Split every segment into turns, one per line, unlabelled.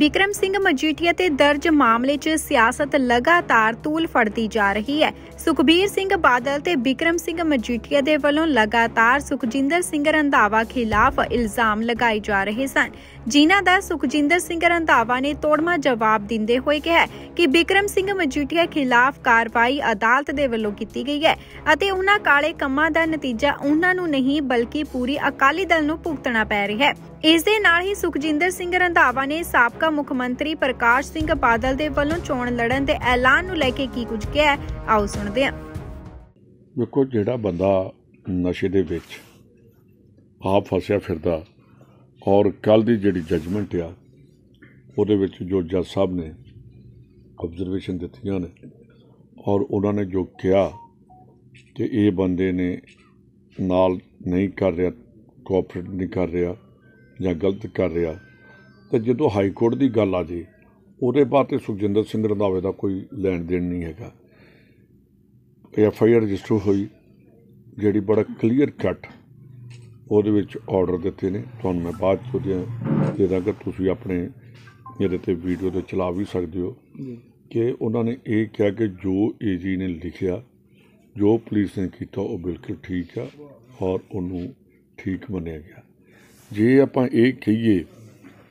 ਬਿਕਰਮ ਸਿੰਘ ਮਜੀਠੀਆ ਤੇ ਦਰਜ ਮਾਮਲੇ 'ਚ ਸਿਆਸਤ ਲਗਾਤਾਰ ਤੂਲ ਫੜਦੀ ਜਾ ਰਹੀ ਹੈ ਸੁਖਬੀਰ ਸਿੰਘ ਬਾਦਲ ਤੇ ਬਿਕਰਮ ਸਿੰਘ ਮਜੀਠੀਆ ਦੇ ਵੱਲੋਂ ਲਗਾਤਾਰ ਸੁਖਜਿੰਦਰ ਸਿੰਘ ਰੰਧਾਵਾ ਖਿਲਾਫ ਇਲਜ਼ਾਮ ਲਗਾਏ ਜਾ ਰਹੇ ਸਨ ਜਿਨ੍ਹਾਂ ਦਾ ਸੁਖਜਿੰਦਰ ਸਿੰਘ ਰੰਧਾਵਾ ਨੇ ਤੋੜਮਾ ਜਵਾਬ ਦਿੰਦੇ ਹੋਏ ਕਿਹਾ ਕਿ ਬਿਕਰਮ ਸਿੰਘ ਮਜੀਠੀਆ ਖਿਲਾਫ ਕਾਰਵਾਈ ਅਦਾਲਤ ਦੇ ਵੱਲੋਂ ਕੀਤੀ ਗਈ ਹੈ ਅਤੇ ਉਹਨਾਂ ਕਾਲੇ ਕੰਮਾਂ ਦਾ ਨਤੀਜਾ ਉਹਨਾਂ ਨੂੰ ਨਹੀਂ ਬਲਕਿ ਪੂਰੀ ਅਕਾਲੀ ਦਲ ਨੂੰ ਭੁਗਤਣਾ ਪੈ ਰਿਹਾ ਹੈ ਇਸ ਦੇ ਨਾਲ ਹੀ ਸੁਖਜਿੰਦਰ ਸਿੰਘ ਰੰਧਾਵਾ ਨੇ ਸਾਬਕਾ ਮੁੱਖ ਮੰਤਰੀ ਪ੍ਰਕਾਸ਼ ਸਿੰਘ ਬਾਦਲ ਦੇ ਵੱਲੋਂ ਚੋਣ ਲੜਨ ਦੇ ਐਲਾਨ ਨੂੰ ਲੈ ਕੇ ਕੀ ਕੁਝ ਕਿਹਾ ਆਓ ਸੁਣਦੇ ਹਾਂ
ਵੇਖੋ ਜਿਹੜਾ ਬੰਦਾ ਨਸ਼ੇ ਦੇ ਵਿੱਚ ਆਪ ਫਸਿਆ ਫਿਰਦਾ ਔਰ ਕੱਲ ਦੀ ਜਿਹੜੀ ਜਜਮੈਂਟ ਆ ਉਹਦੇ ਵਿੱਚ ਜੋ ਜੱਜ ਸਾਹਿਬ ਨੇ ਆਬਜ਼ਰਵੇਸ਼ਨ ਦਿੱਤੀਆਂ ਨੇ ਔਰ ਉਹਨਾਂ ਨੇ ਜੋ ਕਿਹਾ ਕਿ ਇਹ ਬੰਦੇ ਨੇ ਨਾਲ ਨਹੀਂ ਕਰ ਰਿਹਾ ਕੋਆਪਰੇਟ ਨਹੀਂ ਕਰ ਰਿਹਾ ਜਾਂ ਗਲਤ ਕਰ ਰਿਹਾ ਤੇ ਜਦੋਂ ਹਾਈ ਕੋਰਟ ਦੀ ਗੱਲ ਆ ਜੇ ਉਹਦੇ ਬਾਅਦ ਤੇ ਸੁਖਜਿੰਦਰ ਸਿੰਘ ਰੰਧਾਵੇ ਦਾ ਕੋਈ ਲੈਣ ਦੇਣ ਨਹੀਂ ਹੈਗਾ ਐਫ ਆਈ ਆਰ ਰਜਿਸਟਰ ਹੋਈ ਜਿਹੜੀ ਬੜਾ ਕਲੀਅਰ ਕੱਟ ਉਹਦੇ ਵਿੱਚ ਆਰਡਰ ਦਿੱਤੇ ਨੇ ਤੁਹਾਨੂੰ ਮੈਂ ਬਾਅਦ ਚੋਂ ਉਹਦੀਆਂ ਦੇ ਦਾਂਗਾ ਤੁਸੀਂ ਆਪਣੇ ਇਹਦੇ ਤੇ ਵੀਡੀਓ ਤੇ ਚਲਾ ਵੀ ਸਕਦੇ ਹੋ ਕਿ ਉਹਨਾਂ ਨੇ ਇਹ ਕਿਹਾ ਕਿ ਜੋ ਏਜੀ ਨੇ ਲਿਖਿਆ ਜੋ ਪੁਲਿਸ ਨੇ ਕੀਤਾ ਉਹ ਬਿਲਕੁਲ ਠੀਕ ਆ ਔਰ ਉਹਨੂੰ ਠੀਕ ਮੰਨਿਆ ਗਿਆ ਜੇ ਆਪਾਂ ਇਹ ਕਹੀਏ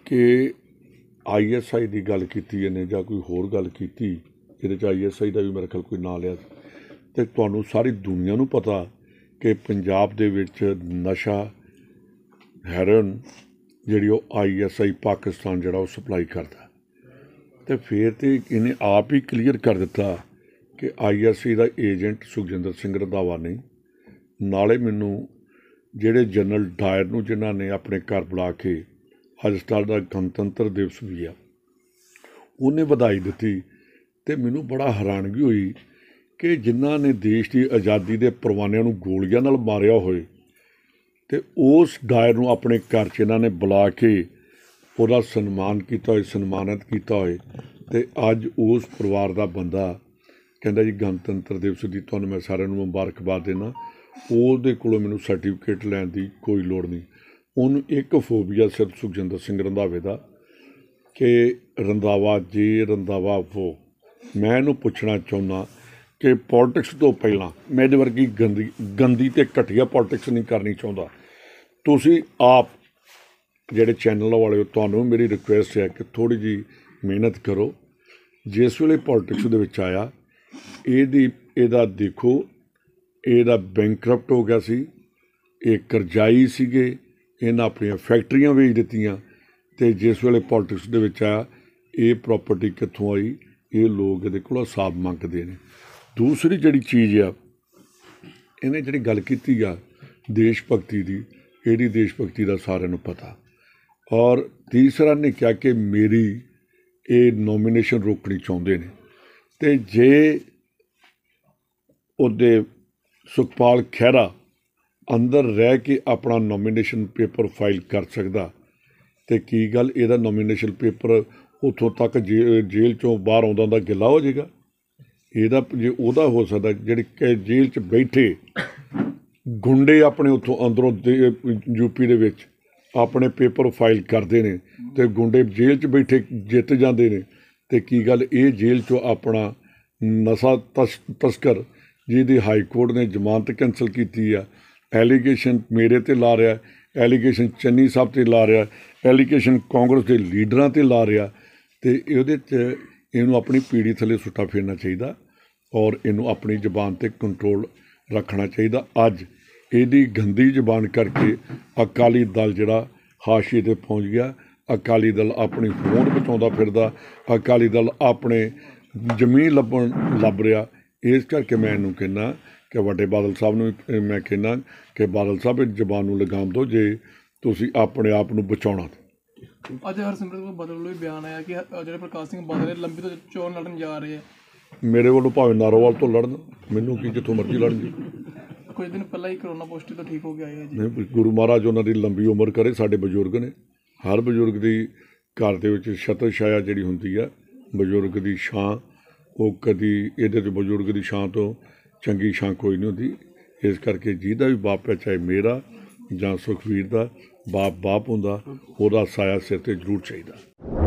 ਕਿ ਆਈਐਸਆਈ ਦੀ ਗੱਲ ਕੀਤੀ ਜਾਂ ਜਾਂ ਕੋਈ ਹੋਰ ਗੱਲ ਕੀਤੀ ਜਿਹਦੇ ਚ ਆਈਐਸਆਈ ਦਾ ਵੀ ਮੇਰੇ ਖਿਆਲ ਕੋਈ ਨਾਂ ਲਿਆ ਤੇ ਤੁਹਾਨੂੰ ਸਾਰੀ ਦੁਨੀਆ ਨੂੰ ਪਤਾ ਕਿ ਪੰਜਾਬ ਦੇ ਵਿੱਚ ਨਸ਼ਾ ਹੈਰਨ ਜਿਹੜੀ ਉਹ ਆਈਐਸਆਈ ਪਾਕਿਸਤਾਨ ਜਿਹੜਾ ਉਹ ਸਪਲਾਈ ਕਰਦਾ ਤੇ ਫੇਰ ਤੇ ਇਹਨੇ ਆਪ ਹੀ ਕਲੀਅਰ ਕਰ ਦਿੱਤਾ ਕਿ ਆਈਐਸਆਈ ਦਾ ਏਜੰਟ ਸੁਖਜਿੰਦਰ ਸਿੰਘ ਰੰਧਾਵਾ ਨਹੀਂ ਨਾਲੇ ਮੈਨੂੰ ਜਿਹੜੇ ਜਨਰਲ ਡਾਇਰ ਨੂੰ ਜਿਨ੍ਹਾਂ ਨੇ ਆਪਣੇ ਘਰ ਬੁਲਾ ਕੇ ਹਸਪਤਾਲ ਦਾ ਗਣਤੰਤਰ ਦਿਵਸ ਵੀ ਆ ਉਹਨੇ ਵਧਾਈ ਦਿੱਤੀ ਤੇ ਮੈਨੂੰ ਬੜਾ ਹੈਰਾਨਗੀ ਹੋਈ ਕਿ ਜਿਨ੍ਹਾਂ ਨੇ ਦੇਸ਼ ਦੀ ਆਜ਼ਾਦੀ ਦੇ ਪਰਵਾਨਿਆਂ ਨੂੰ ਗੋਲੀਆਂ ਨਾਲ ਮਾਰਿਆ ਹੋਏ ਤੇ ਉਸ ਡਾਇਰ ਨੂੰ ਆਪਣੇ ਘਰ 'ਚ ਇਹਨਾਂ ਨੇ ਬੁਲਾ ਕੇ ਉਹਦਾ ਸਨਮਾਨ ਕੀਤਾ ਹੋਏ ਸਨਮਾਨਿਤ ਕੀਤਾ ਹੋਏ ਤੇ ਅੱਜ ਉਸ ਪਰਿਵਾਰ ਦਾ ਬੰਦਾ ਕਹਿੰਦਾ ਜੀ ਗਣਤੰਤਰ ਦਿਵਸ ਦੀ ਤੁਹਾਨੂੰ ਮੈਂ ਸਾਰਿਆਂ ਨੂੰ ਮੁਬਾਰਕਬਾਦ ਦੇਣਾ ਉਹਦੇ ਕੋਲੋਂ ਮੈਨੂੰ ਸਰਟੀਫਿਕੇਟ ਲੈਣ ਦੀ ਕੋਈ ਲੋੜ ਨਹੀਂ ਉਹਨੂੰ ਇੱਕ ਫੋਬੀਆ ਸਿਰ ਸੁਖਜਿੰਦਰ ਸਿੰਘ ਰੰਦਾਵੇ ਦਾ ਕਿ ਰੰਦਾਵਾ ਜੀ ਰੰਦਾਵਾ ਉਹ ਮੈਂ ਇਹਨੂੰ ਪੁੱਛਣਾ ਚਾਹੁੰਦਾ ਕਿ ਪੋਲਿਟਿਕਸ ਤੋਂ ਪਹਿਲਾਂ ਮੈਂ ਇਹ ਵਰਗੀ ਗੰਦੀ ਗੰਦੀ ਤੇ ਘਟੀਆ ਪੋਲਿਟਿਕਸ ਨਹੀਂ ਕਰਨੀ ਚਾਹੁੰਦਾ ਤੁਸੀਂ ਆਪ ਜਿਹੜੇ ਚੈਨਲ ਵਾਲੇ ਹੋ ਤੁਹਾਨੂੰ ਮੇਰੀ ਰਿਕੁਐਸਟ ਹੈ ਕਿ ਥੋੜੀ ਜੀ ਮਿਹਨਤ ਕਰੋ ਜਿਸ ਵੇਲੇ ਪੋਲਿਟਿਕਸ ਦੇ ਵਿੱਚ ਆਇਆ ਇਹਦੀ ਇਹਦਾ ਦੇਖੋ ਇਹਦਾ ਬੈਂਕਰਪਟ ਹੋ ਗਿਆ ਸੀ ਇਹ ਕਰਜ਼ਾਈ ਸੀਗੇ ਇਹਨਾਂ ਆਪਣੀਆਂ ਫੈਕਟਰੀਆਂ ਵੇਚ ਦਿੱਤੀਆਂ ਤੇ ਜਿਸ ਵੇਲੇ ਪੋਲਿਟਿਕਸ ਦੇ ਵਿੱਚ ਆਇਆ ਇਹ ਪ੍ਰਾਪਰਟੀ ਕਿੱਥੋਂ ਆਈ ਇਹ ਲੋਕ ਇਹਦੇ ਕੋਲੋਂ ਸਾਬ ਮੰਗਦੇ ਨੇ ਦੂਸਰੀ ਜਿਹੜੀ ਚੀਜ਼ ਆ ਇਹਨੇ ਜਿਹੜੀ ਗੱਲ ਕੀਤੀ ਆ ਦੇਸ਼ ਭਗਤੀ ਦੀ ਇਹਦੀ ਦੇਸ਼ ਭਗਤੀ ਦਾ ਸਾਰਿਆਂ ਨੂੰ ਪਤਾ ਔਰ ਤੀਸਰਾ ਨੇ ਕਿਹਾ ਕਿ ਮੇਰੀ ਇਹ ਨੋਮੀਨੇਸ਼ਨ ਰੋਕਣੀ ਚਾਹੁੰਦੇ ਨੇ ਤੇ ਜੇ ਉਹਦੇ ਸੁਖਪਾਲ ਖਹਿਰਾ ਅੰਦਰ ਰਹਿ ਕੇ ਆਪਣਾ ਨੋਮੀਨੇਸ਼ਨ ਪੇਪਰ ਫਾਈਲ ਕਰ ਸਕਦਾ ਤੇ ਕੀ ਗੱਲ ਇਹਦਾ ਨੋਮੀਨੇਸ਼ਨ ਪੇਪਰ ਉਥੋਂ ਤੱਕ ਜੇਲ੍ਹ ਚੋਂ ਬਾਹਰ ਆਉਂਦਾ ਦਾ ਗਿਲਾ ਹੋ ਜਾਏਗਾ ਇਹਦਾ ਜੇ ਉਹਦਾ ਹੋ ਸਕਦਾ ਜਿਹੜੇ ਜੇਲ੍ਹ 'ਚ ਬੈਠੇ ਗੁੰਡੇ ਆਪਣੇ ਉਥੋਂ ਅੰਦਰੋਂ ਯੂਪੀ ਦੇ ਵਿੱਚ ਆਪਣੇ ਪੇਪਰ ਫਾਈਲ ਕਰਦੇ ਨੇ ਤੇ ਗੁੰਡੇ ਜੇਲ੍ਹ 'ਚ ਬੈਠੇ ਜਿੱਤ ਜਾਂਦੇ ਨੇ ਤੇ ਕੀ ਗੱਲ ਇਹ ਜੇਲ੍ਹ 'ਚੋਂ ਆਪਣਾ ਨਸ਼ਾ ਤਸਕਰ ਜਿਹਦੀ ਹਾਈ ਕੋਰਟ ਨੇ ਜ਼ਮਾਨਤ ਕੈਨਸਲ ਕੀਤੀ ਆ ਐਲੀਗੇਸ਼ਨ ਮੇਰੇ ਤੇ ਲਾ ਰਿਹਾ ਐਲੀਗੇਸ਼ਨ ਚੰਨੀ ਸਾਹਿਬ ਤੇ ਲਾ ਰਿਹਾ ਐਲੀਗੇਸ਼ਨ ਕਾਂਗਰਸ ਦੇ ਲੀਡਰਾਂ ਤੇ ਲਾ ਰਿਹਾ ਤੇ ਇਹਦੇ ਚ ਇਹਨੂੰ ਆਪਣੀ ਪੀੜੀ ਥੱਲੇ ਸੁੱਟਾ ਫੇਰਨਾ ਚਾਹੀਦਾ ਔਰ ਇਹਨੂੰ ਆਪਣੀ ਜ਼ੁਬਾਨ ਤੇ ਕੰਟਰੋਲ ਰੱਖਣਾ ਚਾਹੀਦਾ ਅੱਜ ਇਹਦੀ ਗੰਦੀ ਜ਼ੁਬਾਨ ਕਰਕੇ ਅਕਾਲੀ ਦਲ ਜਿਹੜਾ ਹਾਸ਼ੀ ਤੇ ਪਹੁੰਚ ਗਿਆ ਅਕਾਲੀ ਦਲ ਆਪਣੀ ਹੋਂਦ ਬਚਾਉਂਦਾ ਫਿਰਦਾ ਅਕਾਲੀ ਦਲ ਆਪਣੇ ਜ਼ਮੀਨ ਲੱਭਣ ਲੱਭ ਰਿਹਾ ਇਸ ਕਰਕੇ ਮੈਂ ਇਹਨੂੰ ਕਹਿੰਦਾ ਕਿ ਵੱਡੇ ਬਾਦਲ ਸਾਹਿਬ ਨੂੰ ਮੈਂ ਕਹਿੰਦਾ ਕਿ ਬਾਦਲ ਸਾਹਿਬ ਇਹ ਜ਼ਬਾਨ ਨੂੰ ਲਗਾਮ ਦਿਓ ਜੇ ਤੁਸੀਂ ਆਪਣੇ ਆਪ ਨੂੰ ਬਚਾਉਣਾ
ਅੱਜ ਹਰਸਿਮਰਤ ਕੋ
ਬਦਲ ਲਈ ਬਿਆਨ ਆਇਆ ਕਿ ਜਿਹੜੇ ਪ੍ਰਕਾਸ਼ ਸਿੰਘ ਬਾਦਲ ਲੰਬੀ ਤੋਂ ਚੋਣ ਲੜਨ ਜਾ ਰਹੇ ਆ ਮੇਰੇ ਵੱਲੋਂ ਭਾਵੇਂ ਨਾਰੋਵਾਲ ਤੋਂ ਲੜਨ ਮੈਨੂੰ ਕੀ ਜਿੱਥੋਂ ਮਰਜ਼ੀ ਲੜਨ ਕੁਝ ਦਿਨ ਪਹਿਲਾਂ ਹੀ ਕਰੋਨਾ ਪੋਜ਼ਿਟਿਵ ਤੋਂ ਠੀਕ ਹੋ ਕੇ ਆਏ ਆ ਜੀ ਨਹੀਂ ਗੁਰੂ ਮਹਾਰਾਜ ਉਹਨਾਂ ਦੀ ਲੰਬੀ ਉਮਰ ਕਰੇ ਸਾਡੇ ਬਜ਼ੁਰਗ ਨੇ ਹਰ ਬਜ਼ੁਰਗ ਦੀ ਘਰ ਦੇ ਵਿੱਚ ਛਤਰ ਛਾਇਆ ਜਿਹੜੀ ਹੁੰਦੀ ਆ ਬਜ਼ੁਰਗ ਦੀ ਛਾਂ ਉਹ ਕਦੀ ਇਹਦੇ ਤੇ ਬਜ਼ੁਰਗ ਦੀ ਛਾਂ ਤੋਂ ਚੰਗੀ ਛਾਂ ਕੋਈ ਨਹੀਂ ਹੁੰਦੀ ਇਸ ਕਰਕੇ ਜਿਹਦਾ ਵੀ ਬਾਪ ਹੈ ਚਾਹੇ ਮੇਰਾ ਜਾਂ ਸੁਖਵੀਰ ਦਾ ਬਾਪ ਬਾਪ ਹੁੰਦਾ ਉਹਦਾ ਸਾਇਆ ਸਿਰ ਤੇ ਜ਼ਰੂਰ ਚਾਹੀਦਾ